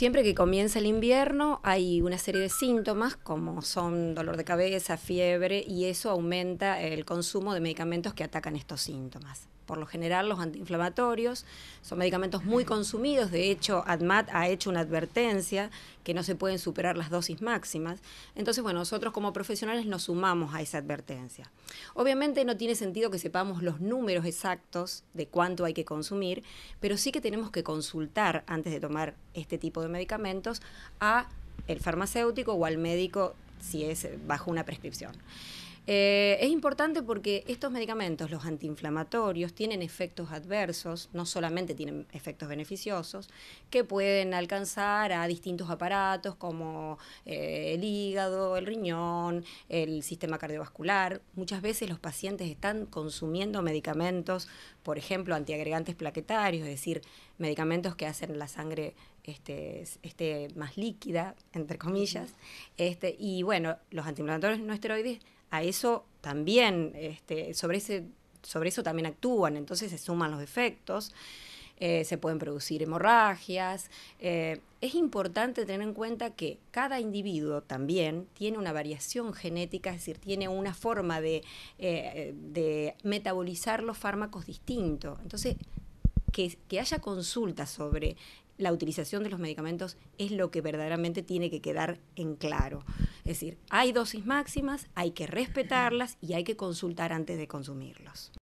siempre que comienza el invierno hay una serie de síntomas como son dolor de cabeza, fiebre y eso aumenta el consumo de medicamentos que atacan estos síntomas por lo general los antiinflamatorios. Son medicamentos muy consumidos, de hecho ADMAT ha hecho una advertencia que no se pueden superar las dosis máximas. Entonces, bueno, nosotros como profesionales nos sumamos a esa advertencia. Obviamente no tiene sentido que sepamos los números exactos de cuánto hay que consumir, pero sí que tenemos que consultar antes de tomar este tipo de medicamentos a el farmacéutico o al médico si es bajo una prescripción. Eh, es importante porque estos medicamentos, los antiinflamatorios, tienen efectos adversos, no solamente tienen efectos beneficiosos, que pueden alcanzar a distintos aparatos como eh, el hígado, el riñón, el sistema cardiovascular. Muchas veces los pacientes están consumiendo medicamentos, por ejemplo, antiagregantes plaquetarios, es decir, medicamentos que hacen la sangre este, más líquida, entre comillas. Este, y bueno, los antiinflamatorios no esteroides a eso también, este, sobre, eso también actúan, entonces se suman los efectos. Eh, se pueden producir hemorragias. Eh, es importante tener en cuenta que cada individuo también tiene una variación genética, es decir, tiene una forma eh, de, metabolizar los fármacos distinto. Entonces, que, que haya consulta sobre la utilización de los medicamentos es lo que verdaderamente tiene que quedar en claro. Es decir, hay dosis máximas, hay que respetarlas y hay que consultar antes de consumirlos.